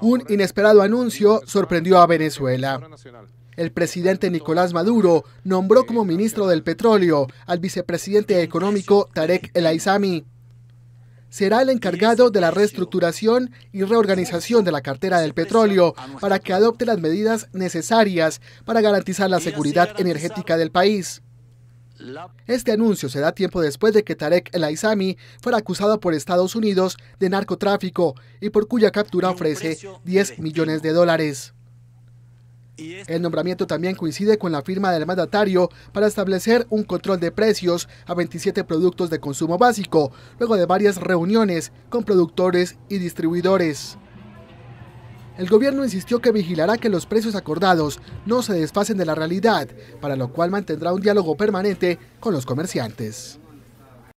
Un inesperado anuncio sorprendió a Venezuela. El presidente Nicolás Maduro nombró como ministro del petróleo al vicepresidente económico Tarek El Aizami. Será el encargado de la reestructuración y reorganización de la cartera del petróleo para que adopte las medidas necesarias para garantizar la seguridad energética del país. Este anuncio se da tiempo después de que Tarek El Aizami fuera acusado por Estados Unidos de narcotráfico y por cuya captura ofrece 10 millones de dólares. El nombramiento también coincide con la firma del mandatario para establecer un control de precios a 27 productos de consumo básico, luego de varias reuniones con productores y distribuidores. El gobierno insistió que vigilará que los precios acordados no se desfasen de la realidad, para lo cual mantendrá un diálogo permanente con los comerciantes.